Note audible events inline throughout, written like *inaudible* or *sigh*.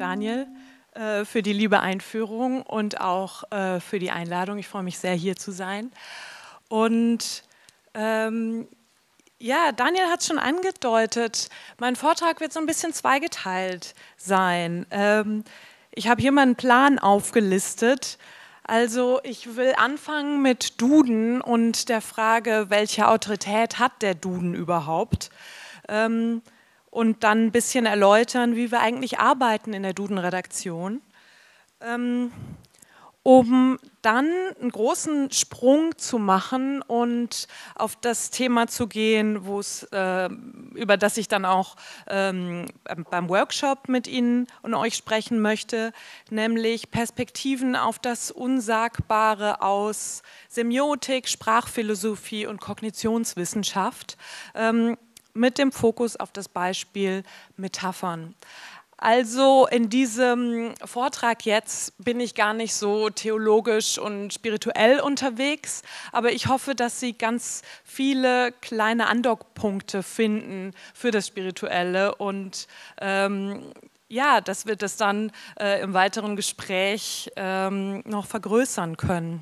Daniel, äh, für die liebe Einführung und auch äh, für die Einladung. Ich freue mich sehr, hier zu sein. Und ähm, ja, Daniel hat es schon angedeutet, mein Vortrag wird so ein bisschen zweigeteilt sein. Ähm, ich habe hier meinen Plan aufgelistet. Also ich will anfangen mit Duden und der Frage, welche Autorität hat der Duden überhaupt? Ähm, und dann ein bisschen erläutern, wie wir eigentlich arbeiten in der Duden-Redaktion, ähm, um dann einen großen Sprung zu machen und auf das Thema zu gehen, wo es äh, über das ich dann auch ähm, beim Workshop mit Ihnen und euch sprechen möchte, nämlich Perspektiven auf das Unsagbare aus Semiotik, Sprachphilosophie und Kognitionswissenschaft. Ähm, mit dem Fokus auf das Beispiel Metaphern. Also in diesem Vortrag jetzt bin ich gar nicht so theologisch und spirituell unterwegs, aber ich hoffe, dass Sie ganz viele kleine Andockpunkte finden für das Spirituelle und ähm, ja, dass wir das dann äh, im weiteren Gespräch ähm, noch vergrößern können.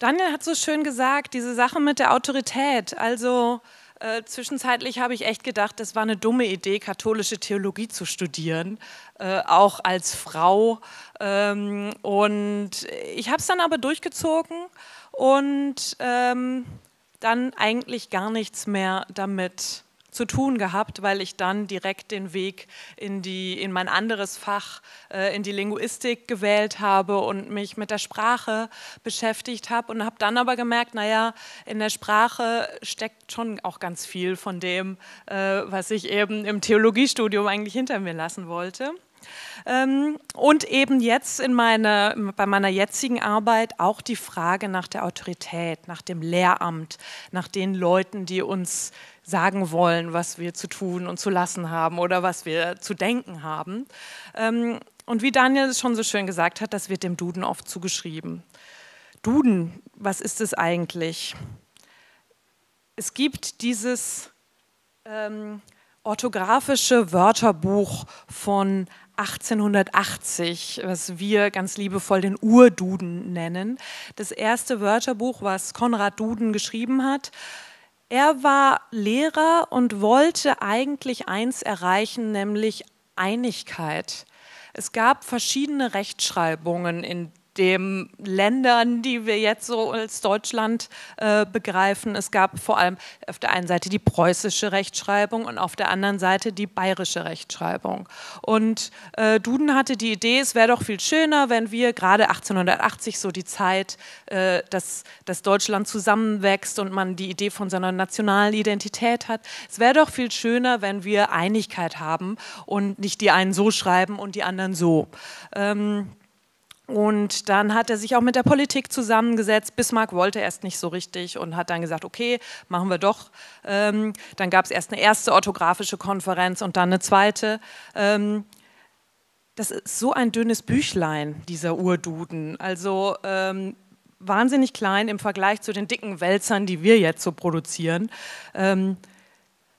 Daniel hat so schön gesagt, diese Sache mit der Autorität. Also äh, zwischenzeitlich habe ich echt gedacht, das war eine dumme Idee, katholische Theologie zu studieren, äh, auch als Frau. Ähm, und ich habe es dann aber durchgezogen und ähm, dann eigentlich gar nichts mehr damit zu tun gehabt, weil ich dann direkt den Weg in, die, in mein anderes Fach, äh, in die Linguistik gewählt habe und mich mit der Sprache beschäftigt habe und habe dann aber gemerkt, naja, in der Sprache steckt schon auch ganz viel von dem, äh, was ich eben im Theologiestudium eigentlich hinter mir lassen wollte. Ähm, und eben jetzt in meine, bei meiner jetzigen Arbeit auch die Frage nach der Autorität, nach dem Lehramt, nach den Leuten, die uns sagen wollen, was wir zu tun und zu lassen haben oder was wir zu denken haben. Ähm, und wie Daniel es schon so schön gesagt hat, das wird dem Duden oft zugeschrieben. Duden, was ist es eigentlich? Es gibt dieses ähm, orthografische Wörterbuch von 1880, was wir ganz liebevoll den Urduden nennen. Das erste Wörterbuch, was Konrad Duden geschrieben hat, er war Lehrer und wollte eigentlich eins erreichen, nämlich Einigkeit. Es gab verschiedene Rechtschreibungen in den Ländern, die wir jetzt so als Deutschland äh, begreifen. Es gab vor allem auf der einen Seite die preußische Rechtschreibung und auf der anderen Seite die bayerische Rechtschreibung. Und äh, Duden hatte die Idee, es wäre doch viel schöner, wenn wir gerade 1880 so die Zeit, äh, dass, dass Deutschland zusammenwächst und man die Idee von seiner nationalen Identität hat. Es wäre doch viel schöner, wenn wir Einigkeit haben und nicht die einen so schreiben und die anderen so. Ähm, und dann hat er sich auch mit der Politik zusammengesetzt. Bismarck wollte erst nicht so richtig und hat dann gesagt, okay, machen wir doch. Ähm, dann gab es erst eine erste orthografische Konferenz und dann eine zweite. Ähm, das ist so ein dünnes Büchlein, dieser Urduden. Also ähm, wahnsinnig klein im Vergleich zu den dicken Wälzern, die wir jetzt so produzieren. Ähm,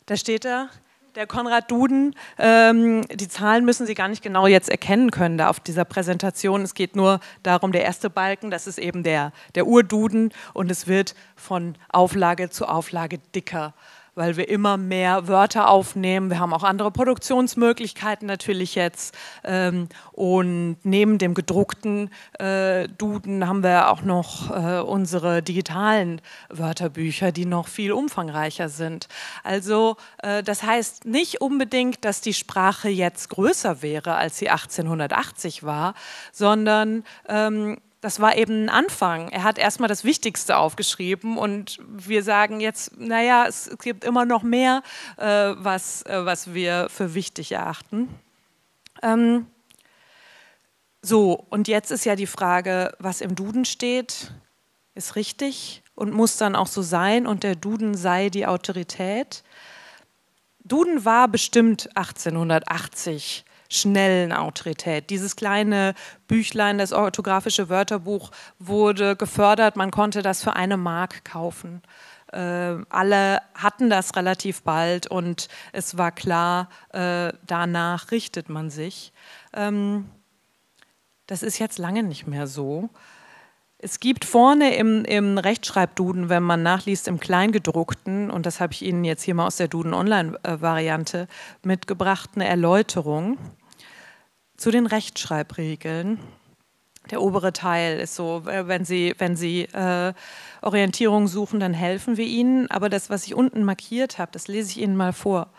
da steht er, der Konrad Duden, ähm, die Zahlen müssen Sie gar nicht genau jetzt erkennen können da auf dieser Präsentation. Es geht nur darum, der erste Balken, das ist eben der, der Urduden und es wird von Auflage zu Auflage dicker weil wir immer mehr Wörter aufnehmen. Wir haben auch andere Produktionsmöglichkeiten natürlich jetzt. Ähm, und neben dem gedruckten äh, Duden haben wir auch noch äh, unsere digitalen Wörterbücher, die noch viel umfangreicher sind. Also äh, das heißt nicht unbedingt, dass die Sprache jetzt größer wäre, als sie 1880 war, sondern ähm, das war eben ein Anfang. Er hat erstmal das Wichtigste aufgeschrieben und wir sagen jetzt, naja, es gibt immer noch mehr, äh, was, äh, was wir für wichtig erachten. Ähm, so, und jetzt ist ja die Frage, was im Duden steht, ist richtig und muss dann auch so sein und der Duden sei die Autorität. Duden war bestimmt 1880 schnellen Autorität. Dieses kleine Büchlein, das orthografische Wörterbuch, wurde gefördert. Man konnte das für eine Mark kaufen. Äh, alle hatten das relativ bald und es war klar, äh, danach richtet man sich. Ähm, das ist jetzt lange nicht mehr so. Es gibt vorne im, im Rechtschreibduden, wenn man nachliest, im Kleingedruckten, und das habe ich Ihnen jetzt hier mal aus der Duden-Online-Variante äh, mitgebracht, eine Erläuterung zu den Rechtschreibregeln. Der obere Teil ist so, wenn Sie, wenn Sie äh, Orientierung suchen, dann helfen wir Ihnen. Aber das, was ich unten markiert habe, das lese ich Ihnen mal vor.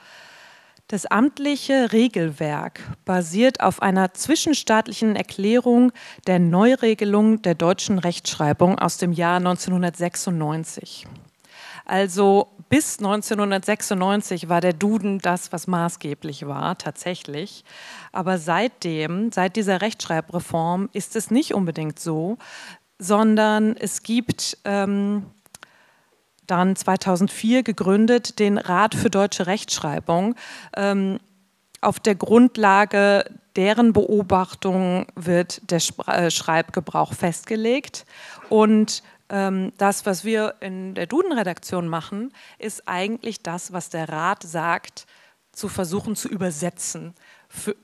Das amtliche Regelwerk basiert auf einer zwischenstaatlichen Erklärung der Neuregelung der deutschen Rechtschreibung aus dem Jahr 1996. Also bis 1996 war der Duden das, was maßgeblich war, tatsächlich. Aber seitdem, seit dieser Rechtschreibreform, ist es nicht unbedingt so, sondern es gibt ähm, dann 2004 gegründet, den Rat für deutsche Rechtschreibung. Ähm, auf der Grundlage deren Beobachtungen wird der äh, Schreibgebrauch festgelegt und ähm, das, was wir in der Duden-Redaktion machen, ist eigentlich das, was der Rat sagt, zu versuchen zu übersetzen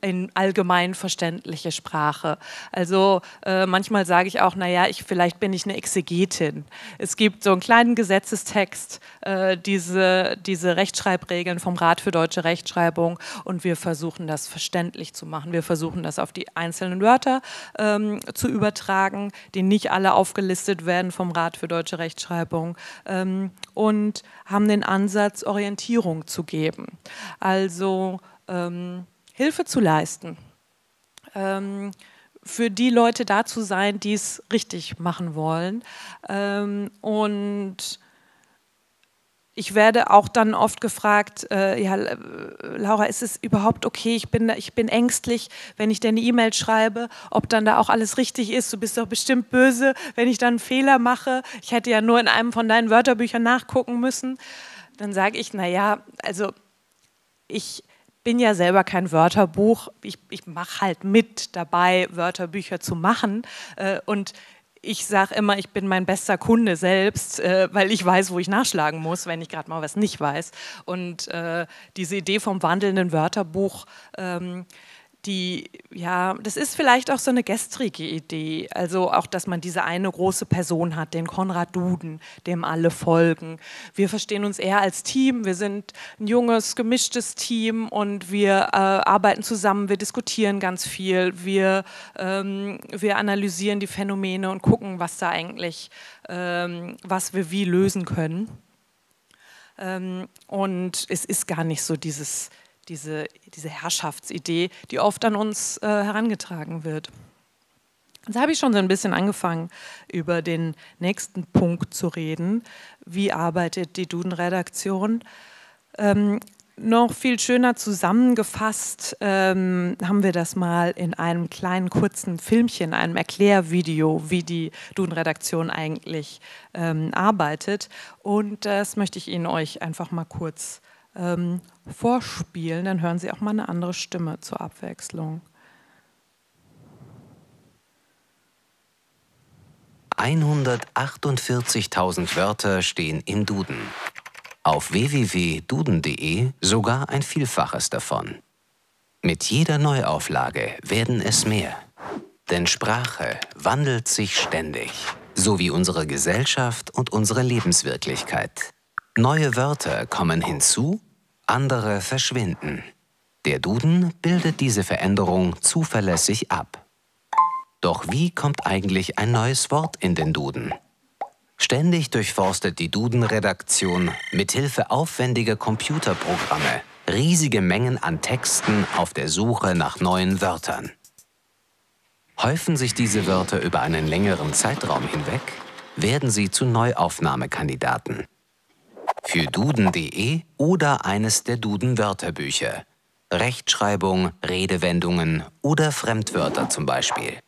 in allgemein verständliche Sprache. Also äh, manchmal sage ich auch, naja, ich, vielleicht bin ich eine Exegetin. Es gibt so einen kleinen Gesetzestext, äh, diese, diese Rechtschreibregeln vom Rat für deutsche Rechtschreibung und wir versuchen das verständlich zu machen. Wir versuchen das auf die einzelnen Wörter ähm, zu übertragen, die nicht alle aufgelistet werden vom Rat für deutsche Rechtschreibung ähm, und haben den Ansatz, Orientierung zu geben. Also ähm, Hilfe zu leisten, ähm, für die Leute da zu sein, die es richtig machen wollen. Ähm, und ich werde auch dann oft gefragt, äh, ja, äh, Laura, ist es überhaupt okay? Ich bin, ich bin ängstlich, wenn ich dir eine E-Mail schreibe, ob dann da auch alles richtig ist. Du bist doch bestimmt böse, wenn ich dann einen Fehler mache. Ich hätte ja nur in einem von deinen Wörterbüchern nachgucken müssen. Dann sage ich, naja, also ich bin ja selber kein Wörterbuch. Ich, ich mache halt mit dabei, Wörterbücher zu machen. Äh, und ich sage immer, ich bin mein bester Kunde selbst, äh, weil ich weiß, wo ich nachschlagen muss, wenn ich gerade mal was nicht weiß. Und äh, diese Idee vom wandelnden Wörterbuch. Ähm, die, ja, das ist vielleicht auch so eine gestrige Idee. Also auch, dass man diese eine große Person hat, den Konrad Duden, dem alle folgen. Wir verstehen uns eher als Team. Wir sind ein junges, gemischtes Team und wir äh, arbeiten zusammen. Wir diskutieren ganz viel. Wir, ähm, wir analysieren die Phänomene und gucken, was da eigentlich, ähm, was wir wie lösen können. Ähm, und es ist gar nicht so dieses diese, diese Herrschaftsidee, die oft an uns äh, herangetragen wird. Da habe ich schon so ein bisschen angefangen, über den nächsten Punkt zu reden. Wie arbeitet die Duden-Redaktion? Ähm, noch viel schöner zusammengefasst ähm, haben wir das mal in einem kleinen kurzen Filmchen, einem Erklärvideo, wie die Duden-Redaktion eigentlich ähm, arbeitet. Und das möchte ich Ihnen euch einfach mal kurz ähm, vorspielen, dann hören Sie auch mal eine andere Stimme zur Abwechslung. 148.000 Wörter stehen im Duden. Auf www.duden.de sogar ein Vielfaches davon. Mit jeder Neuauflage werden es mehr. Denn Sprache wandelt sich ständig, so wie unsere Gesellschaft und unsere Lebenswirklichkeit. Neue Wörter kommen hinzu, andere verschwinden. Der Duden bildet diese Veränderung zuverlässig ab. Doch wie kommt eigentlich ein neues Wort in den Duden? Ständig durchforstet die Duden-Redaktion mithilfe aufwendiger Computerprogramme riesige Mengen an Texten auf der Suche nach neuen Wörtern. Häufen sich diese Wörter über einen längeren Zeitraum hinweg, werden sie zu Neuaufnahmekandidaten für duden.de oder eines der Duden Wörterbücher. Rechtschreibung, Redewendungen oder Fremdwörter zum Beispiel.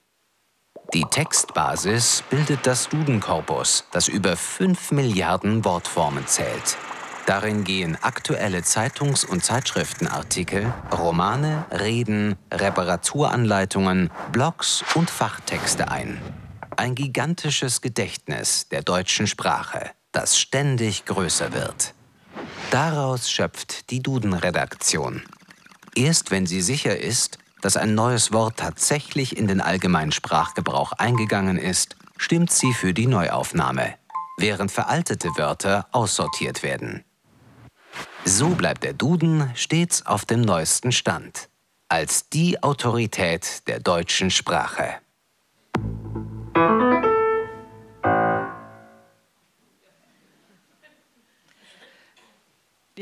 Die Textbasis bildet das Dudenkorpus, das über 5 Milliarden Wortformen zählt. Darin gehen aktuelle Zeitungs- und Zeitschriftenartikel, Romane, Reden, Reparaturanleitungen, Blogs und Fachtexte ein. Ein gigantisches Gedächtnis der deutschen Sprache das ständig größer wird. Daraus schöpft die Duden-Redaktion. Erst wenn sie sicher ist, dass ein neues Wort tatsächlich in den allgemeinen Sprachgebrauch eingegangen ist, stimmt sie für die Neuaufnahme, während veraltete Wörter aussortiert werden. So bleibt der Duden stets auf dem neuesten Stand, als die Autorität der deutschen Sprache.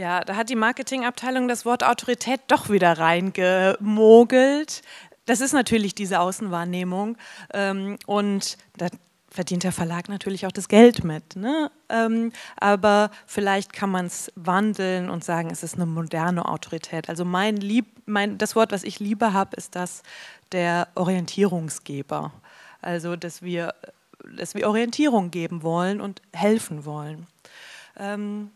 Ja, da hat die Marketingabteilung das Wort Autorität doch wieder reingemogelt. Das ist natürlich diese Außenwahrnehmung. Ähm, und da verdient der Verlag natürlich auch das Geld mit. Ne? Ähm, aber vielleicht kann man es wandeln und sagen, es ist eine moderne Autorität. Also mein Lieb, mein, das Wort, was ich lieber habe, ist das der Orientierungsgeber. Also, dass wir, dass wir Orientierung geben wollen und helfen wollen. Ähm,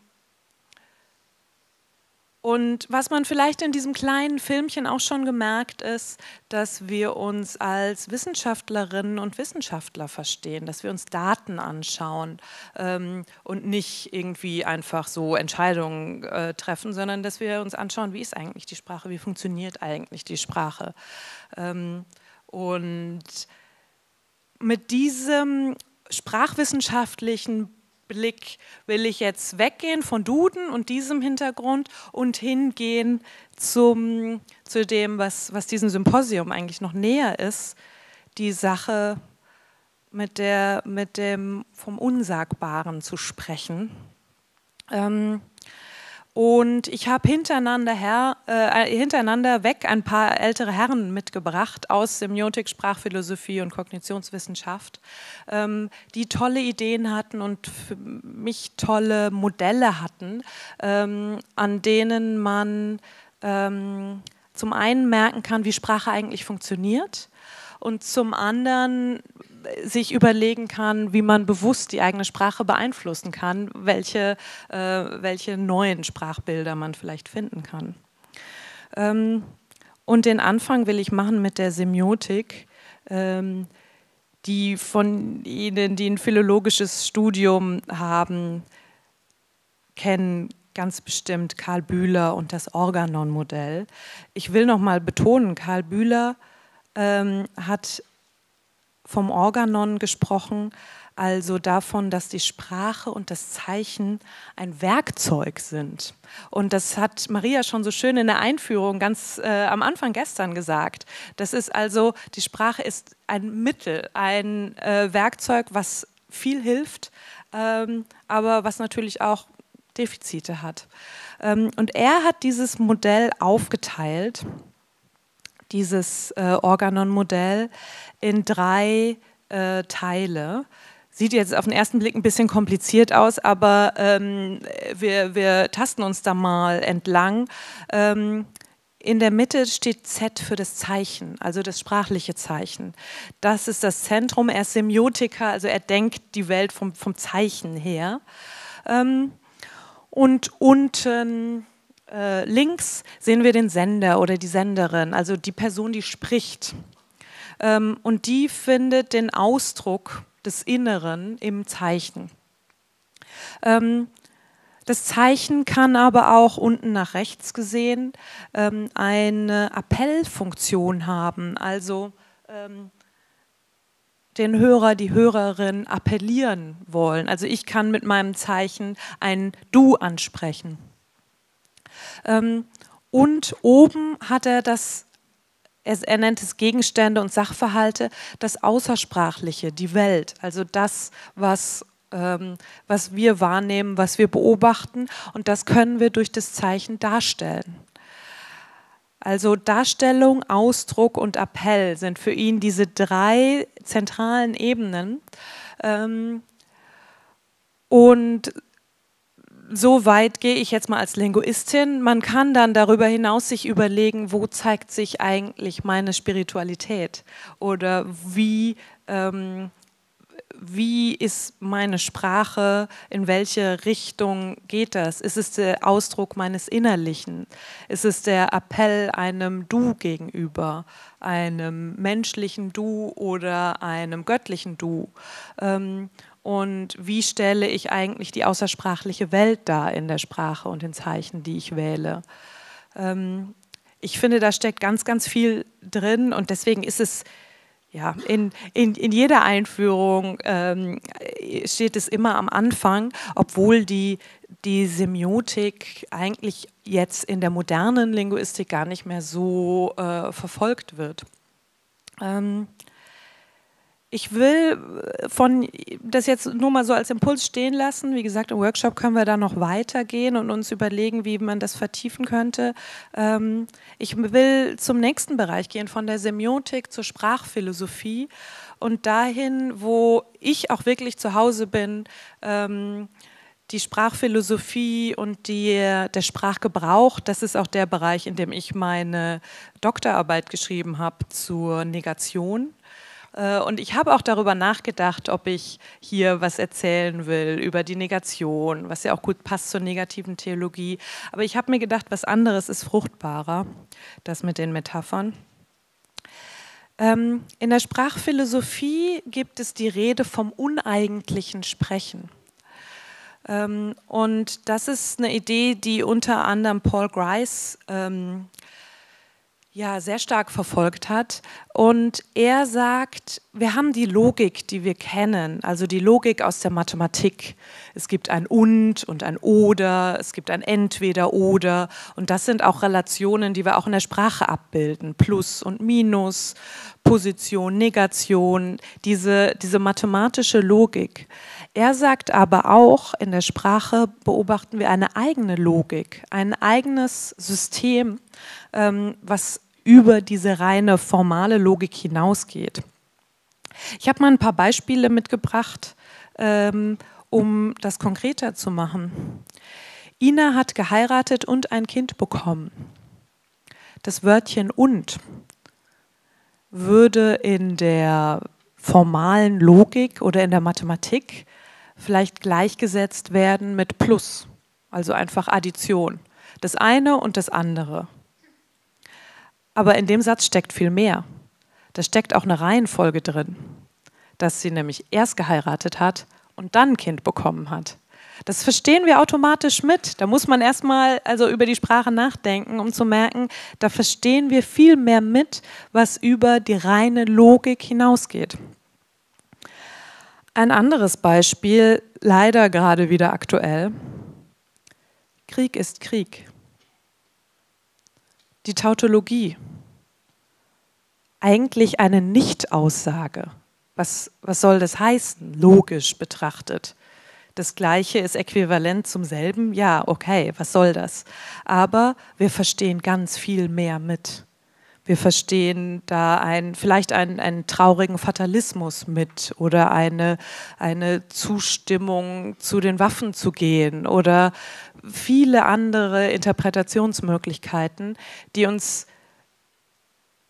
und was man vielleicht in diesem kleinen Filmchen auch schon gemerkt ist, dass wir uns als Wissenschaftlerinnen und Wissenschaftler verstehen, dass wir uns Daten anschauen ähm, und nicht irgendwie einfach so Entscheidungen äh, treffen, sondern dass wir uns anschauen, wie ist eigentlich die Sprache, wie funktioniert eigentlich die Sprache. Ähm, und mit diesem sprachwissenschaftlichen Blick will ich jetzt weggehen von Duden und diesem Hintergrund und hingehen zum, zu dem, was, was diesem Symposium eigentlich noch näher ist, die Sache mit, der, mit dem vom Unsagbaren zu sprechen. Ähm, und ich habe hintereinander, äh, hintereinander weg ein paar ältere Herren mitgebracht aus Semiotik, Sprachphilosophie und Kognitionswissenschaft, ähm, die tolle Ideen hatten und für mich tolle Modelle hatten, ähm, an denen man ähm, zum einen merken kann, wie Sprache eigentlich funktioniert und zum anderen sich überlegen kann, wie man bewusst die eigene Sprache beeinflussen kann, welche, äh, welche neuen Sprachbilder man vielleicht finden kann. Ähm, und den Anfang will ich machen mit der Semiotik. Ähm, die von Ihnen, die ein philologisches Studium haben, kennen ganz bestimmt Karl Bühler und das Organon-Modell. Ich will noch mal betonen, Karl Bühler ähm, hat vom Organon gesprochen, also davon, dass die Sprache und das Zeichen ein Werkzeug sind. Und das hat Maria schon so schön in der Einführung ganz äh, am Anfang gestern gesagt. Das ist also, die Sprache ist ein Mittel, ein äh, Werkzeug, was viel hilft, ähm, aber was natürlich auch Defizite hat. Ähm, und er hat dieses Modell aufgeteilt dieses äh, Organon-Modell in drei äh, Teile. Sieht jetzt auf den ersten Blick ein bisschen kompliziert aus, aber ähm, wir, wir, tasten uns da mal entlang. Ähm, in der Mitte steht Z für das Zeichen, also das sprachliche Zeichen. Das ist das Zentrum, er ist Semiotiker, also er denkt die Welt vom, vom Zeichen her. Ähm, und unten äh, links sehen wir den Sender oder die Senderin, also die Person, die spricht. Ähm, und die findet den Ausdruck des Inneren im Zeichen. Ähm, das Zeichen kann aber auch unten nach rechts gesehen ähm, eine Appellfunktion haben, also ähm, den Hörer, die Hörerin appellieren wollen. Also ich kann mit meinem Zeichen ein Du ansprechen. Ähm, und oben hat er das, er nennt es Gegenstände und Sachverhalte, das Außersprachliche, die Welt, also das, was ähm, was wir wahrnehmen, was wir beobachten. Und das können wir durch das Zeichen darstellen. Also Darstellung, Ausdruck und Appell sind für ihn diese drei zentralen Ebenen. Ähm, und so weit gehe ich jetzt mal als Linguistin. Man kann dann darüber hinaus sich überlegen, wo zeigt sich eigentlich meine Spiritualität oder wie, ähm, wie ist meine Sprache, in welche Richtung geht das? Ist es der Ausdruck meines Innerlichen? Ist es der Appell einem Du gegenüber, einem menschlichen Du oder einem göttlichen Du? Ähm, und wie stelle ich eigentlich die außersprachliche Welt dar in der Sprache und den Zeichen, die ich wähle. Ähm, ich finde, da steckt ganz, ganz viel drin und deswegen ist es ja, in, in, in jeder Einführung ähm, steht es immer am Anfang, obwohl die, die Semiotik eigentlich jetzt in der modernen Linguistik gar nicht mehr so äh, verfolgt wird. Ähm, ich will äh, von das jetzt nur mal so als Impuls stehen lassen. Wie gesagt, im Workshop können wir da noch weitergehen und uns überlegen, wie man das vertiefen könnte. Ähm, ich will zum nächsten Bereich gehen, von der Semiotik zur Sprachphilosophie und dahin, wo ich auch wirklich zu Hause bin. Ähm, die Sprachphilosophie und die, der Sprachgebrauch, das ist auch der Bereich, in dem ich meine Doktorarbeit geschrieben habe zur Negation. Äh, und ich habe auch darüber nachgedacht, ob ich hier was erzählen will über die Negation, was ja auch gut passt zur negativen Theologie. Aber ich habe mir gedacht, was anderes ist fruchtbarer, das mit den Metaphern. Ähm, in der Sprachphilosophie gibt es die Rede vom uneigentlichen Sprechen. Ähm, und das ist eine Idee, die unter anderem Paul Grice ähm, ja sehr stark verfolgt hat. Und er sagt, wir haben die Logik, die wir kennen, also die Logik aus der Mathematik. Es gibt ein und und ein oder, es gibt ein entweder oder. Und das sind auch Relationen, die wir auch in der Sprache abbilden. Plus und Minus, Position, Negation, diese, diese mathematische Logik. Er sagt aber auch, in der Sprache beobachten wir eine eigene Logik, ein eigenes System, ähm, was über diese reine formale Logik hinausgeht. Ich habe mal ein paar Beispiele mitgebracht, ähm, um das konkreter zu machen. Ina hat geheiratet und ein Kind bekommen. Das Wörtchen und würde in der formalen Logik oder in der Mathematik vielleicht gleichgesetzt werden mit Plus, also einfach Addition. Das eine und das andere. Aber in dem Satz steckt viel mehr. Da steckt auch eine Reihenfolge drin, dass sie nämlich erst geheiratet hat und dann ein Kind bekommen hat. Das verstehen wir automatisch mit. Da muss man erstmal also über die Sprache nachdenken, um zu merken, da verstehen wir viel mehr mit, was über die reine Logik hinausgeht. Ein anderes Beispiel, leider gerade wieder aktuell. Krieg ist Krieg die Tautologie. Eigentlich eine Nichtaussage. Was, was soll das heißen, logisch betrachtet? Das Gleiche ist äquivalent zum selben. Ja, okay, was soll das? Aber wir verstehen ganz viel mehr mit. Wir verstehen da ein, vielleicht einen, einen traurigen Fatalismus mit oder eine, eine Zustimmung zu den Waffen zu gehen oder viele andere Interpretationsmöglichkeiten, die uns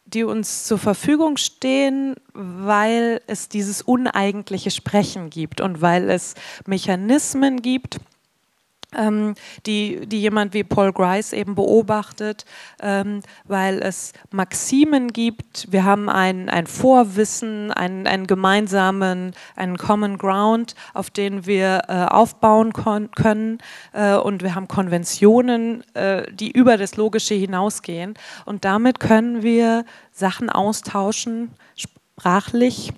die uns zur Verfügung stehen, weil es dieses uneigentliche Sprechen gibt und weil es Mechanismen gibt, ähm, die, die jemand wie Paul Grice eben beobachtet, ähm, weil es Maximen gibt. Wir haben ein, ein Vorwissen, einen, einen gemeinsamen, einen Common Ground, auf den wir äh, aufbauen können. Äh, und wir haben Konventionen, äh, die über das Logische hinausgehen. Und damit können wir Sachen austauschen, sprachlich,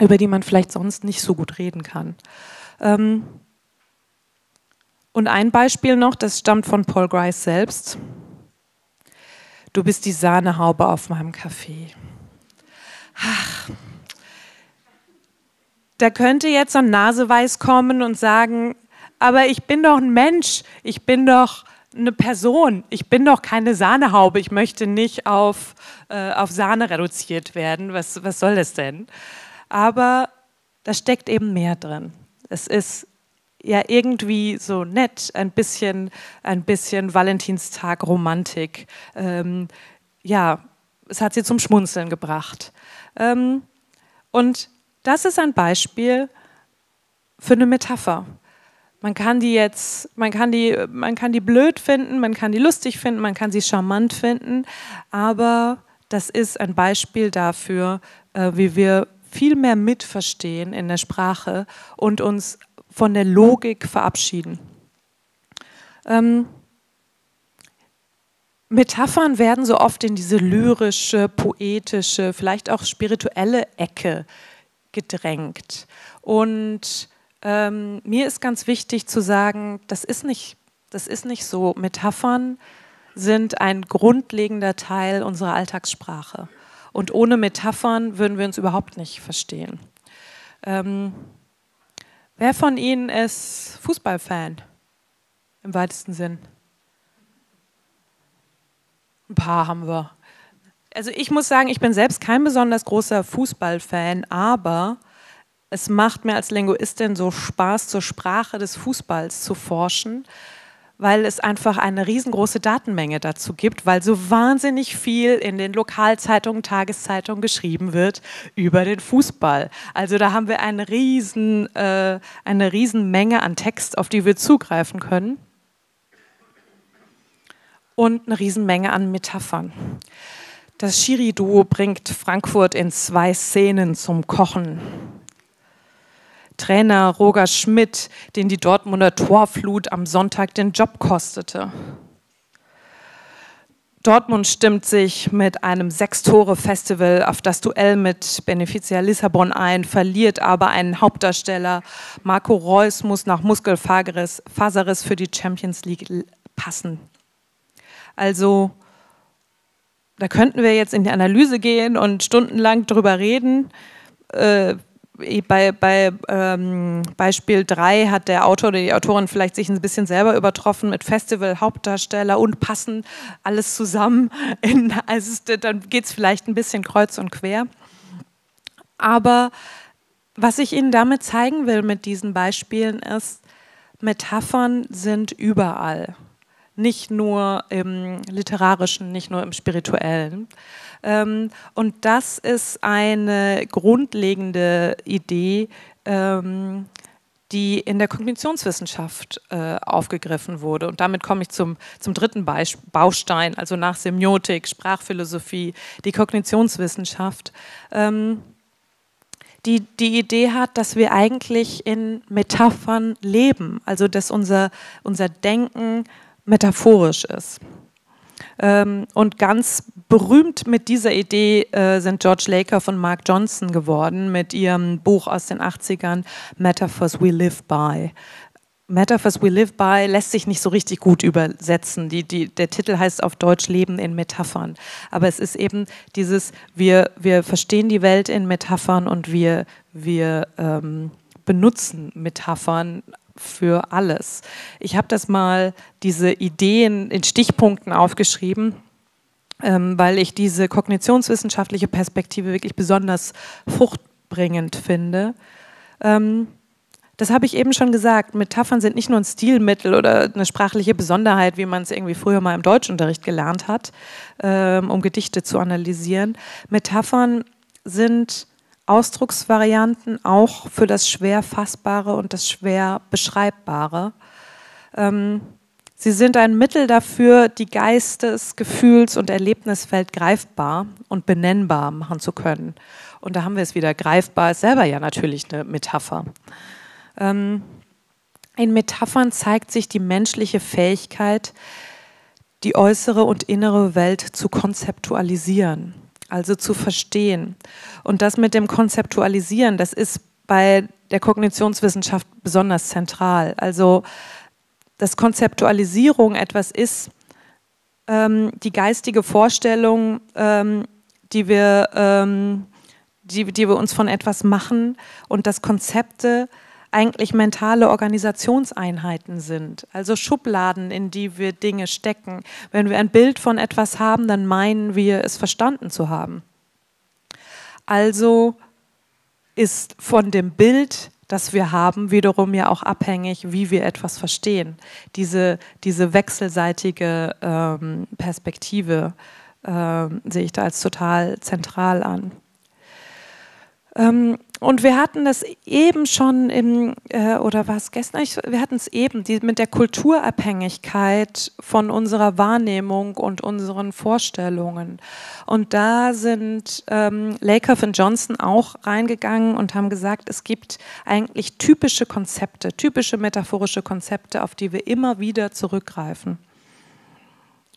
über die man vielleicht sonst nicht so gut reden kann. Ähm, und ein Beispiel noch, das stammt von Paul Grice selbst. Du bist die Sahnehaube auf meinem Kaffee. Ach, da könnte jetzt so ein Naseweiß kommen und sagen, aber ich bin doch ein Mensch, ich bin doch eine Person, ich bin doch keine Sahnehaube, ich möchte nicht auf, äh, auf Sahne reduziert werden, was, was soll das denn? Aber da steckt eben mehr drin. Es ist ja irgendwie so nett, ein bisschen, ein bisschen Valentinstag-Romantik. Ähm, ja, es hat sie zum Schmunzeln gebracht. Ähm, und das ist ein Beispiel für eine Metapher. Man kann die jetzt, man kann die, man kann die blöd finden, man kann die lustig finden, man kann sie charmant finden, aber das ist ein Beispiel dafür, äh, wie wir viel mehr mitverstehen in der Sprache und uns von der Logik verabschieden. Ähm, Metaphern werden so oft in diese lyrische, poetische, vielleicht auch spirituelle Ecke gedrängt. Und ähm, mir ist ganz wichtig zu sagen, das ist, nicht, das ist nicht so. Metaphern sind ein grundlegender Teil unserer Alltagssprache. Und ohne Metaphern würden wir uns überhaupt nicht verstehen. Ähm, Wer von Ihnen ist Fußballfan im weitesten Sinn? Ein paar haben wir. Also ich muss sagen, ich bin selbst kein besonders großer Fußballfan, aber es macht mir als Linguistin so Spaß, zur Sprache des Fußballs zu forschen, weil es einfach eine riesengroße Datenmenge dazu gibt, weil so wahnsinnig viel in den Lokalzeitungen, Tageszeitungen geschrieben wird über den Fußball. Also da haben wir eine riesen, äh, eine riesen Menge an Text, auf die wir zugreifen können und eine riesen Menge an Metaphern. Das Schiri-Duo bringt Frankfurt in zwei Szenen zum Kochen. Trainer Roger Schmidt, den die Dortmunder Torflut am Sonntag den Job kostete. Dortmund stimmt sich mit einem sechstore festival auf das Duell mit Beneficia Lissabon ein, verliert aber einen Hauptdarsteller. Marco Reus muss nach Muskelfaseris für die Champions League passen. Also, da könnten wir jetzt in die Analyse gehen und stundenlang drüber reden. Äh, bei, bei ähm, Beispiel 3 hat der Autor oder die Autorin vielleicht sich ein bisschen selber übertroffen mit Festival, Hauptdarsteller und passen alles zusammen. *laughs* In, also dann geht es vielleicht ein bisschen kreuz und quer. Aber was ich Ihnen damit zeigen will mit diesen Beispielen ist, Metaphern sind überall nicht nur im literarischen, nicht nur im spirituellen. Ähm, und das ist eine grundlegende Idee, ähm, die in der Kognitionswissenschaft äh, aufgegriffen wurde. Und damit komme ich zum, zum dritten Beisp Baustein, also nach Semiotik, Sprachphilosophie, die Kognitionswissenschaft. Ähm, die die Idee hat, dass wir eigentlich in Metaphern leben, also dass unser, unser Denken metaphorisch ist. Ähm, und ganz berühmt mit dieser Idee äh, sind George Laker von Mark Johnson geworden mit ihrem Buch aus den 80ern Metaphors We Live By. Metaphors We Live By lässt sich nicht so richtig gut übersetzen. Die, die, der Titel heißt auf Deutsch Leben in Metaphern. Aber es ist eben dieses, wir, wir verstehen die Welt in Metaphern und wir, wir ähm, benutzen Metaphern für alles. Ich habe das mal, diese Ideen in Stichpunkten aufgeschrieben. Ähm, weil ich diese kognitionswissenschaftliche Perspektive wirklich besonders fruchtbringend finde. Ähm, das habe ich eben schon gesagt. Metaphern sind nicht nur ein Stilmittel oder eine sprachliche Besonderheit, wie man es irgendwie früher mal im Deutschunterricht gelernt hat, ähm, um Gedichte zu analysieren. Metaphern sind Ausdrucksvarianten, auch für das schwer fassbare und das schwer beschreibbare. Ähm, sie sind ein Mittel dafür, die Geistes-, Gefühls- und Erlebniswelt greifbar und benennbar machen zu können. Und da haben wir es wieder. Greifbar ist selber ja natürlich eine Metapher. Ähm, in Metaphern zeigt sich die menschliche Fähigkeit, die äußere und innere Welt zu konzeptualisieren also zu verstehen. Und das mit dem Konzeptualisieren, das ist bei der Kognitionswissenschaft besonders zentral. Also, dass Konzeptualisierung etwas ist, ähm, die geistige Vorstellung, ähm, die, wir, ähm, die, die wir uns von etwas machen und dass Konzepte eigentlich mentale Organisationseinheiten sind, also Schubladen, in die wir Dinge stecken. Wenn wir ein Bild von etwas haben, dann meinen wir, es verstanden zu haben. Also ist von dem Bild, das wir haben, wiederum ja auch abhängig, wie wir etwas verstehen. Diese, diese wechselseitige ähm, Perspektive ähm, sehe ich da als total zentral an. Ähm, und wir hatten das eben schon im, äh, oder war es gestern? Ich, wir hatten es eben die, mit der Kulturabhängigkeit von unserer Wahrnehmung und unseren Vorstellungen. Und da sind ähm, Lakoff und Johnson auch reingegangen und haben gesagt, es gibt eigentlich typische Konzepte, typische metaphorische Konzepte, auf die wir immer wieder zurückgreifen.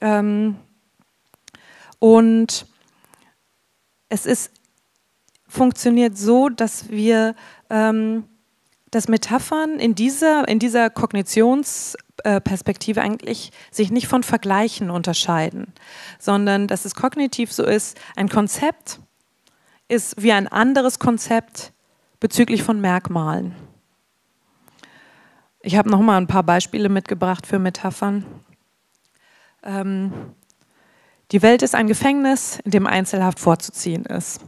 Ähm, und es ist funktioniert so, dass wir ähm, dass Metaphern in dieser, in dieser Kognitionsperspektive eigentlich sich nicht von Vergleichen unterscheiden, sondern dass es kognitiv so ist, ein Konzept ist wie ein anderes Konzept bezüglich von Merkmalen. Ich habe noch mal ein paar Beispiele mitgebracht für Metaphern. Ähm, die Welt ist ein Gefängnis, in dem Einzelhaft vorzuziehen ist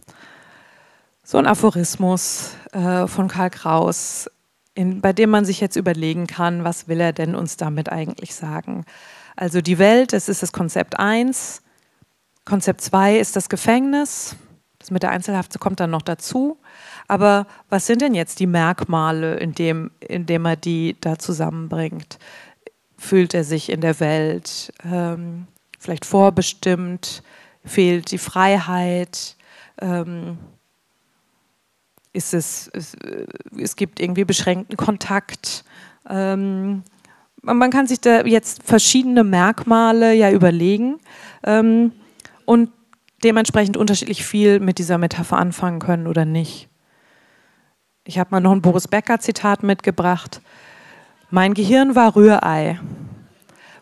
so ein Aphorismus äh, von Karl Kraus, in, bei dem man sich jetzt überlegen kann, was will er denn uns damit eigentlich sagen. Also die Welt, das ist das Konzept 1. Konzept 2 ist das Gefängnis. Das mit der Einzelhaft kommt dann noch dazu. Aber was sind denn jetzt die Merkmale, indem, indem er die da zusammenbringt? Fühlt er sich in der Welt ähm, vielleicht vorbestimmt? Fehlt die Freiheit? Ähm, ist es, es, äh, es gibt irgendwie beschränkten Kontakt. Ähm, man kann sich da jetzt verschiedene Merkmale ja überlegen ähm, und dementsprechend unterschiedlich viel mit dieser Metapher anfangen können oder nicht. Ich habe mal noch ein Boris Becker-Zitat mitgebracht. Mein Gehirn war Rührei.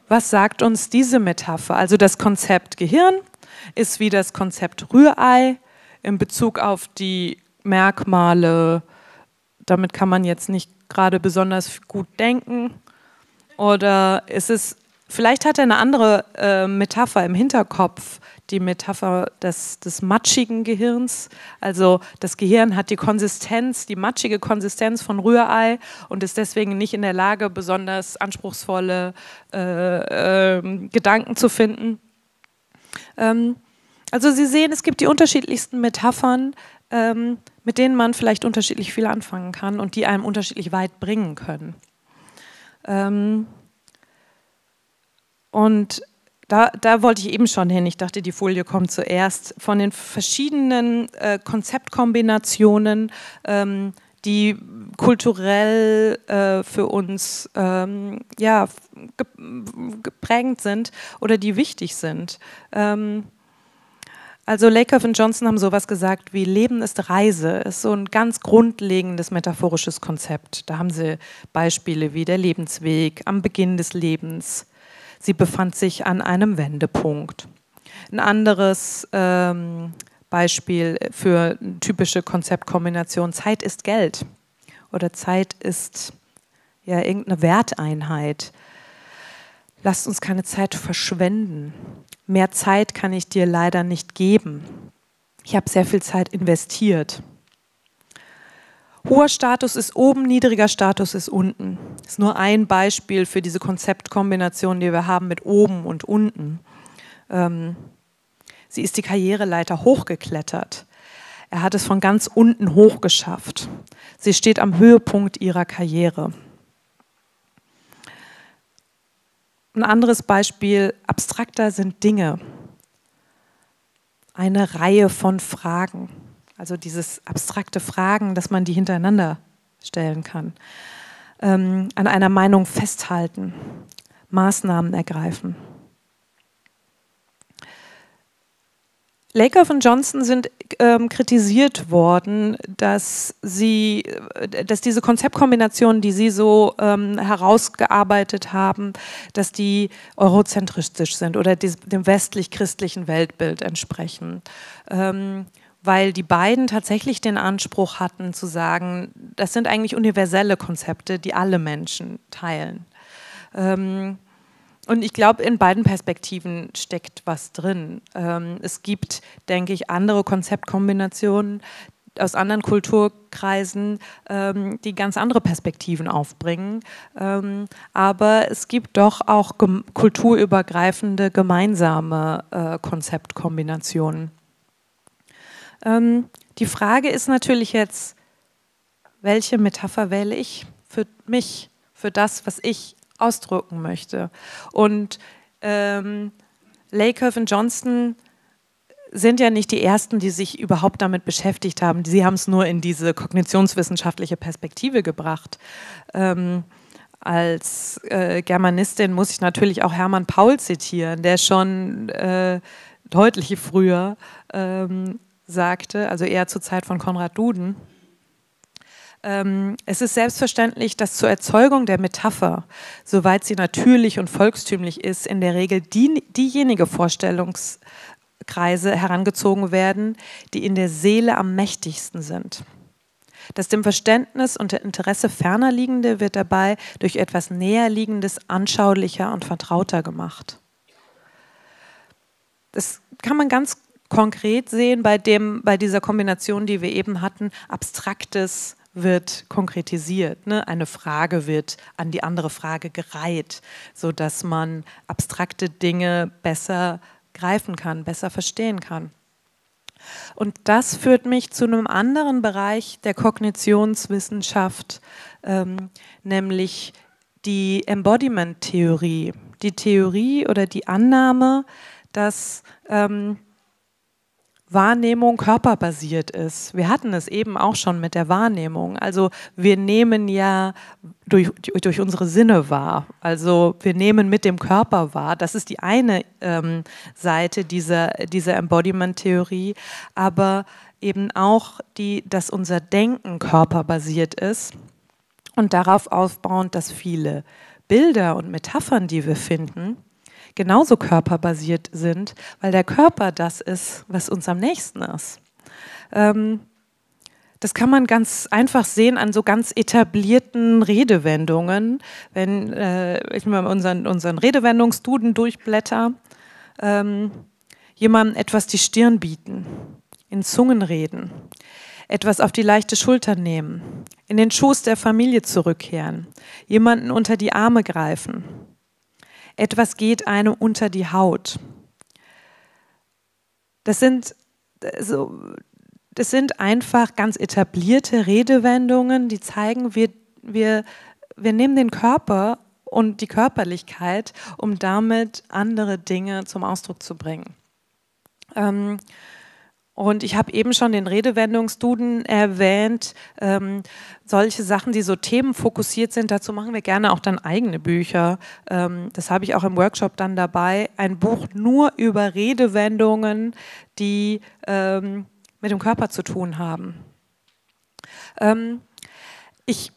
Was sagt uns diese Metapher? Also das Konzept Gehirn ist wie das Konzept Rührei in Bezug auf die Merkmale, damit kann man jetzt nicht gerade besonders gut denken? Oder ist es, vielleicht hat er eine andere äh, Metapher im Hinterkopf, die Metapher des, des matschigen Gehirns. Also das Gehirn hat die Konsistenz, die matschige Konsistenz von Rührei und ist deswegen nicht in der Lage, besonders anspruchsvolle äh, äh, Gedanken zu finden. Ähm, also Sie sehen, es gibt die unterschiedlichsten Metaphern. Ähm, mit denen man vielleicht unterschiedlich viel anfangen kann und die einem unterschiedlich weit bringen können. Ähm und da, da, wollte ich eben schon hin. Ich dachte, die Folie kommt zuerst. Von den verschiedenen äh, Konzeptkombinationen, ähm, die kulturell äh, für uns ähm, ja, geprägend sind oder die wichtig sind. Ähm, also Lakoff und Johnson haben sowas gesagt wie Leben ist Reise, ist so ein ganz grundlegendes metaphorisches Konzept. Da haben sie Beispiele wie der Lebensweg am Beginn des Lebens. Sie befand sich an einem Wendepunkt. Ein anderes ähm, Beispiel für eine typische Konzeptkombination, Zeit ist Geld oder Zeit ist ja irgendeine Werteinheit. Lasst uns keine Zeit verschwenden mehr Zeit kann ich dir leider nicht geben. Ich habe sehr viel Zeit investiert. Hoher Status ist oben, niedriger Status ist unten. Das ist nur ein Beispiel für diese Konzeptkombination, die wir haben mit oben und unten. Ähm, sie ist die Karriereleiter hochgeklettert. Er hat es von ganz unten hoch geschafft. Sie steht am Höhepunkt ihrer Karriere. Ein anderes Beispiel, abstrakter sind Dinge. Eine Reihe von Fragen. Also dieses abstrakte Fragen, dass man die hintereinander stellen kann. Ähm, an einer Meinung festhalten, Maßnahmen ergreifen. Lakoff und Johnson sind ähm, kritisiert worden, dass sie, äh, dass diese Konzeptkombinationen, die sie so ähm, herausgearbeitet haben, dass die eurozentristisch sind oder die, dem westlich-christlichen Weltbild entsprechen. Ähm, weil die beiden tatsächlich den Anspruch hatten zu sagen, das sind eigentlich universelle Konzepte, die alle Menschen teilen. Ähm, und ich glaube, in beiden Perspektiven steckt was drin. Ähm, es gibt, denke ich, andere Konzeptkombinationen aus anderen Kulturkreisen, ähm, die ganz andere Perspektiven aufbringen. Ähm, aber es gibt doch auch gem kulturübergreifende gemeinsame äh, Konzeptkombinationen. Ähm, die Frage ist natürlich jetzt, welche Metapher wähle ich für mich, für das, was ich ausdrücken möchte. Und ähm, Lakoff und Johnston sind ja nicht die Ersten, die sich überhaupt damit beschäftigt haben. Sie haben es nur in diese kognitionswissenschaftliche Perspektive gebracht. Ähm, als äh, Germanistin muss ich natürlich auch Hermann Paul zitieren, der schon äh, deutlich früher ähm, sagte, also eher zur Zeit von Konrad Duden, ähm, es ist selbstverständlich, dass zur Erzeugung der Metapher, soweit sie natürlich und volkstümlich ist, in der Regel die, diejenige Vorstellungskreise herangezogen werden, die in der Seele am mächtigsten sind. Das dem Verständnis und der Interesse fernerliegende wird dabei durch etwas Näherliegendes anschaulicher und vertrauter gemacht. Das kann man ganz konkret sehen bei, dem, bei dieser Kombination, die wir eben hatten, abstraktes, wird konkretisiert. Ne? Eine Frage wird an die andere Frage gereiht, sodass man abstrakte Dinge besser greifen kann, besser verstehen kann. Und das führt mich zu einem anderen Bereich der Kognitionswissenschaft, ähm, nämlich die Embodiment-Theorie. Die Theorie oder die Annahme, dass ähm, Wahrnehmung körperbasiert ist. Wir hatten es eben auch schon mit der Wahrnehmung. Also wir nehmen ja durch, durch unsere Sinne wahr. Also wir nehmen mit dem Körper wahr. Das ist die eine ähm, Seite dieser, dieser Embodiment-Theorie. Aber eben auch, die, dass unser Denken körperbasiert ist und darauf aufbauend, dass viele Bilder und Metaphern, die wir finden, genauso körperbasiert sind, weil der Körper das ist, was uns am nächsten ist. Ähm, das kann man ganz einfach sehen an so ganz etablierten Redewendungen. Wenn äh, ich mal unseren, unseren Redewendungsduden durchblätter, ähm, jemandem etwas die Stirn bieten, in Zungen reden, etwas auf die leichte Schulter nehmen, in den Schoß der Familie zurückkehren, jemanden unter die Arme greifen, etwas geht einem unter die Haut. Das sind, so, das sind einfach ganz etablierte Redewendungen, die zeigen, wir, wir, wir nehmen den Körper und die Körperlichkeit, um damit andere Dinge zum Ausdruck zu bringen. Ähm, und ich habe eben schon den Redewendungsduden erwähnt. Ähm, solche Sachen, die so themenfokussiert sind, dazu machen wir gerne auch dann eigene Bücher. Ähm, das habe ich auch im Workshop dann dabei. Ein Buch nur über Redewendungen, die ähm, mit dem Körper zu tun haben. Ähm, ich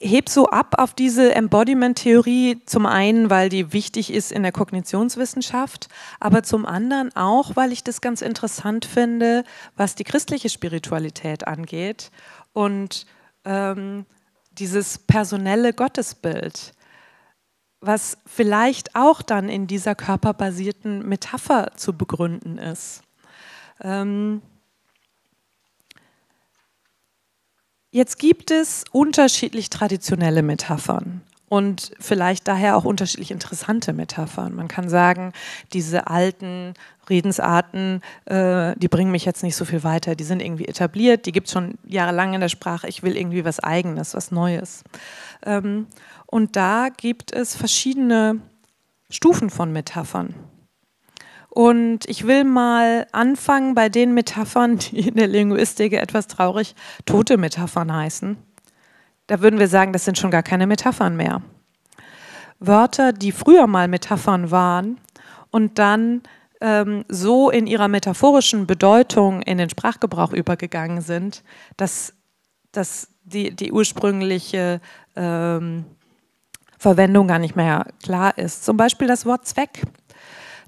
heb so ab auf diese Embodiment-Theorie zum einen, weil die wichtig ist in der Kognitionswissenschaft, aber zum anderen auch, weil ich das ganz interessant finde, was die christliche Spiritualität angeht und ähm, dieses personelle Gottesbild, was vielleicht auch dann in dieser körperbasierten Metapher zu begründen ist. Ähm, Jetzt gibt es unterschiedlich traditionelle Metaphern und vielleicht daher auch unterschiedlich interessante Metaphern. Man kann sagen, diese alten Redensarten, äh, die bringen mich jetzt nicht so viel weiter, die sind irgendwie etabliert, die gibt es schon jahrelang in der Sprache, ich will irgendwie was Eigenes, was Neues. Ähm, und da gibt es verschiedene Stufen von Metaphern. Und ich will mal anfangen bei den Metaphern, *laughs* die in der Linguistik etwas traurig tote Metaphern heißen. Da würden wir sagen, das sind schon gar keine Metaphern mehr. Wörter, die früher mal Metaphern waren und dann ähm, so in ihrer metaphorischen Bedeutung in den Sprachgebrauch übergegangen sind, dass, dass die, die ursprüngliche ähm, Verwendung gar nicht mehr klar ist. Zum Beispiel das Wort Zweck.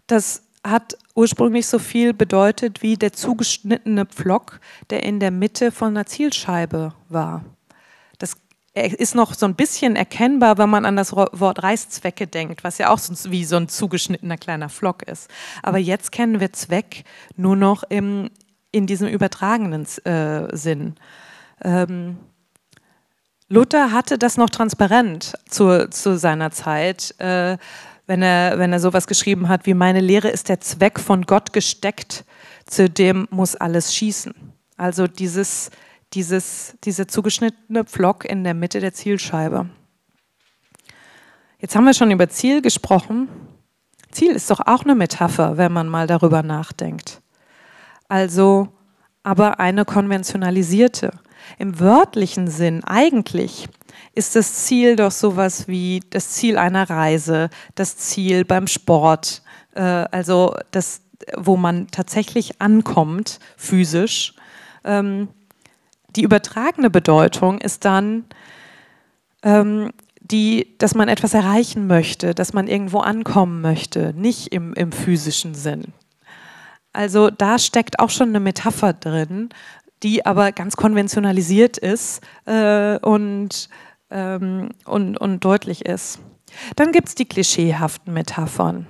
Das hat ursprünglich so viel bedeutet wie der zugeschnittene Pflock, der in der Mitte von einer Zielscheibe war. Das ist noch so ein bisschen erkennbar, wenn man an das Wort Reißzwecke denkt, was ja auch wie so ein zugeschnittener kleiner Pflock ist. Aber jetzt kennen wir Zweck nur noch im, in diesem übertragenen äh, Sinn. Ähm, Luther hatte das noch transparent zu, zu seiner Zeit. Äh, wenn er, wenn er sowas geschrieben hat wie meine Lehre ist der Zweck von Gott gesteckt, zu dem muss alles schießen. Also dieses, dieses, dieser zugeschnittene Pflock in der Mitte der Zielscheibe. Jetzt haben wir schon über Ziel gesprochen. Ziel ist doch auch eine Metapher, wenn man mal darüber nachdenkt. Also, aber eine konventionalisierte. Im wörtlichen Sinn eigentlich ist das Ziel doch sowas wie das Ziel einer Reise, das Ziel beim Sport, äh, also das, wo man tatsächlich ankommt, physisch. Ähm, die übertragene Bedeutung ist dann, ähm, die, dass man etwas erreichen möchte, dass man irgendwo ankommen möchte, nicht im, im physischen Sinn. Also da steckt auch schon eine Metapher drin, die aber ganz konventionalisiert ist äh, und, ähm, und, und deutlich ist. Dann gibt es die klischeehaften Metaphern.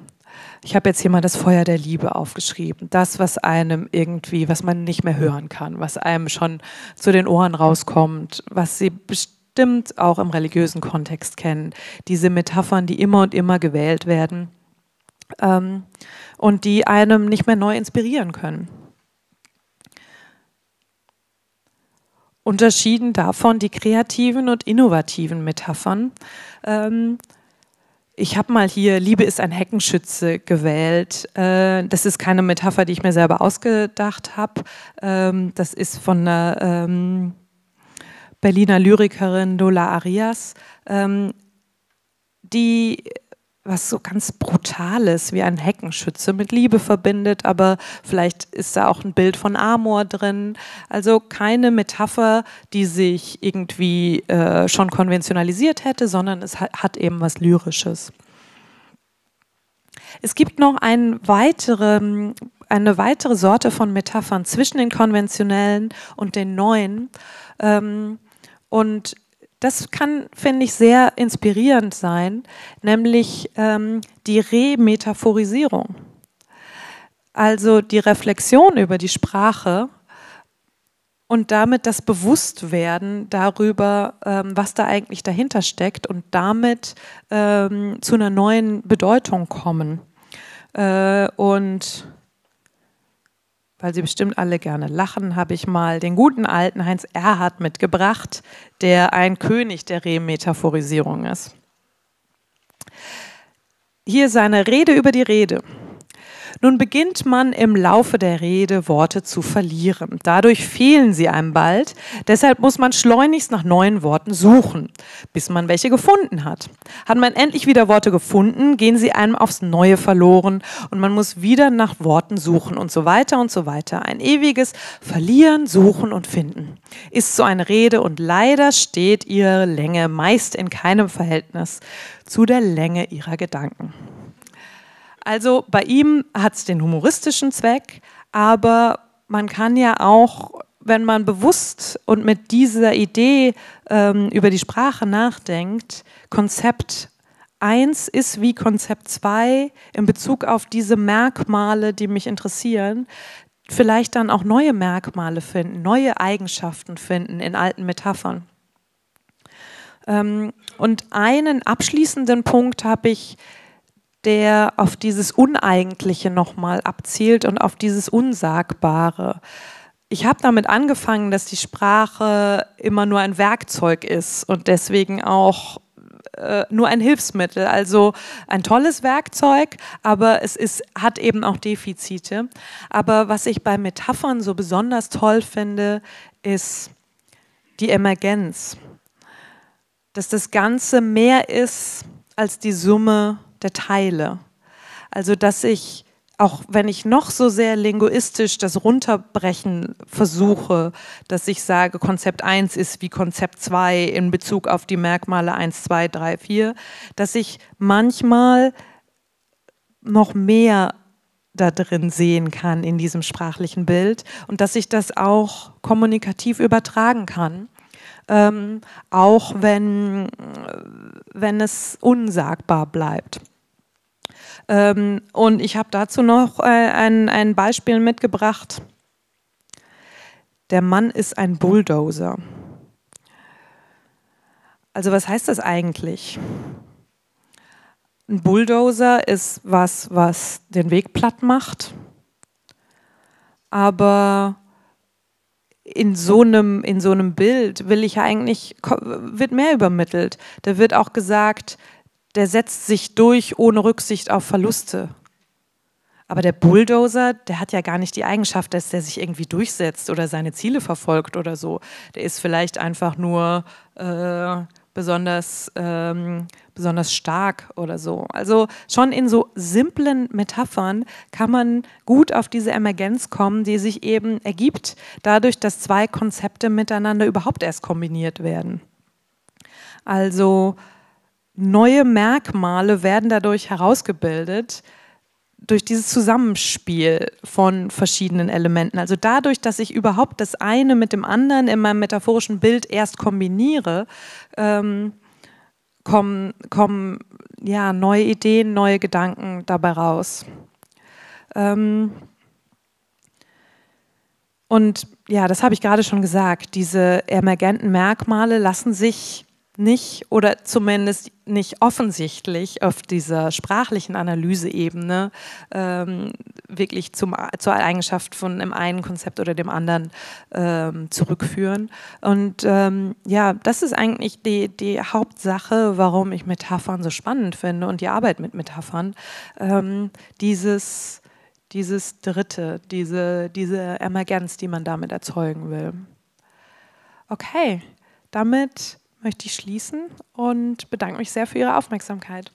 Ich habe jetzt hier mal das Feuer der Liebe aufgeschrieben. Das, was einem irgendwie, was man nicht mehr hören kann, was einem schon zu den Ohren rauskommt, was sie bestimmt auch im religiösen Kontext kennen. Diese Metaphern, die immer und immer gewählt werden ähm, und die einem nicht mehr neu inspirieren können. unterschieden davon die kreativen und innovativen Metaphern. Ähm, ich habe mal hier Liebe ist ein Heckenschütze gewählt. Äh, das ist keine Metapher, die ich mir selber ausgedacht habe. Ähm, das ist von einer ähm, Berliner Lyrikerin Dola Arias, ähm, die was so ganz Brutales wie ein Heckenschütze mit Liebe verbindet, aber vielleicht ist da auch ein Bild von Amor drin. Also keine Metapher, die sich irgendwie äh, schon konventionalisiert hätte, sondern es hat eben was Lyrisches. Es gibt noch einen weiteren eine weitere Sorte von Metaphern zwischen den konventionellen und den neuen. Ähm, und das kann, finde ich, sehr inspirierend sein, nämlich ähm, die Remetaphorisierung. Also die Reflexion über die Sprache und damit das Bewusstwerden darüber, ähm, was da eigentlich dahinter steckt und damit ähm, zu einer neuen Bedeutung kommen. Äh, und weil Sie bestimmt alle gerne lachen, habe ich mal den guten alten Heinz Erhard mitgebracht, der ein König der Remetaphorisierung ist. Hier seine Rede über die Rede. Nun beginnt man im Laufe der Rede Worte zu verlieren. Dadurch fehlen sie einem bald. Deshalb muss man schleunigst nach neuen Worten suchen, bis man welche gefunden hat. Hat man endlich wieder Worte gefunden, gehen sie einem aufs Neue verloren und man muss wieder nach Worten suchen und so weiter und so weiter. Ein ewiges Verlieren, Suchen und Finden ist so eine Rede und leider steht ihre Länge meist in keinem Verhältnis zu der Länge ihrer Gedanken. Also bei ihm hat es den humoristischen Zweck, aber man kann ja auch, wenn man bewusst und mit dieser Idee ähm, über die Sprache nachdenkt, Konzept 1 ist wie Konzept 2 in Bezug auf diese Merkmale, die mich interessieren, vielleicht dann auch neue Merkmale finden, neue Eigenschaften finden in alten Metaphern. Ähm, und einen abschließenden Punkt habe ich der auf dieses Uneigentliche nochmal abzielt und auf dieses Unsagbare. Ich habe damit angefangen, dass die Sprache immer nur ein Werkzeug ist und deswegen auch äh, nur ein Hilfsmittel. Also ein tolles Werkzeug, aber es ist, hat eben auch Defizite. Aber was ich bei Metaphern so besonders toll finde, ist die Emergenz. Dass das Ganze mehr ist als die Summe der Teile. Also dass ich, auch wenn ich noch so sehr linguistisch das Runterbrechen versuche, dass ich sage, Konzept 1 ist wie Konzept 2 in Bezug auf die Merkmale 1, 2, 3, 4, dass ich manchmal noch mehr da drin sehen kann in diesem sprachlichen Bild und dass ich das auch kommunikativ übertragen kann. Ähm, auch wenn, äh, wenn es unsagbar bleibt. Ähm, und ich habe dazu noch äh, ein, ein Beispiel mitgebracht. Der Mann ist ein Bulldozer. Also was heißt das eigentlich? Ein Bulldozer ist was, was den Weg platt macht, aber in so einem in so einem Bild will ich eigentlich wird mehr übermittelt. Da wird auch gesagt, der setzt sich durch ohne Rücksicht auf Verluste. Aber der Bulldozer, der hat ja gar nicht die Eigenschaft, dass der sich irgendwie durchsetzt oder seine Ziele verfolgt oder so. Der ist vielleicht einfach nur äh, besonders, ähm, besonders stark oder so. Also schon in so simplen Metaphern kann man gut auf diese Emergenz kommen, die sich eben ergibt, dadurch, dass zwei Konzepte miteinander überhaupt erst kombiniert werden. Also neue Merkmale werden dadurch herausgebildet, durch dieses Zusammenspiel von verschiedenen Elementen. Also dadurch, dass ich überhaupt das eine mit dem anderen in meinem metaphorischen Bild erst kombiniere, ähm, kommen, kommen ja, neue Ideen, neue Gedanken dabei raus. Ähm und ja, das habe ich gerade schon gesagt, diese emergenten Merkmale lassen sich nicht oder zumindest nicht offensichtlich auf dieser sprachlichen Analyseebene ähm, wirklich zum, zur Eigenschaft von dem einen Konzept oder dem anderen ähm, zurückführen. Und ähm, ja, das ist eigentlich die, die Hauptsache, warum ich Metaphern so spannend finde und die Arbeit mit Metaphern. Ähm, dieses, dieses Dritte, diese, diese Emergenz, die man damit erzeugen will. Okay, damit möchte ich schließen und bedanke mich sehr für Ihre Aufmerksamkeit.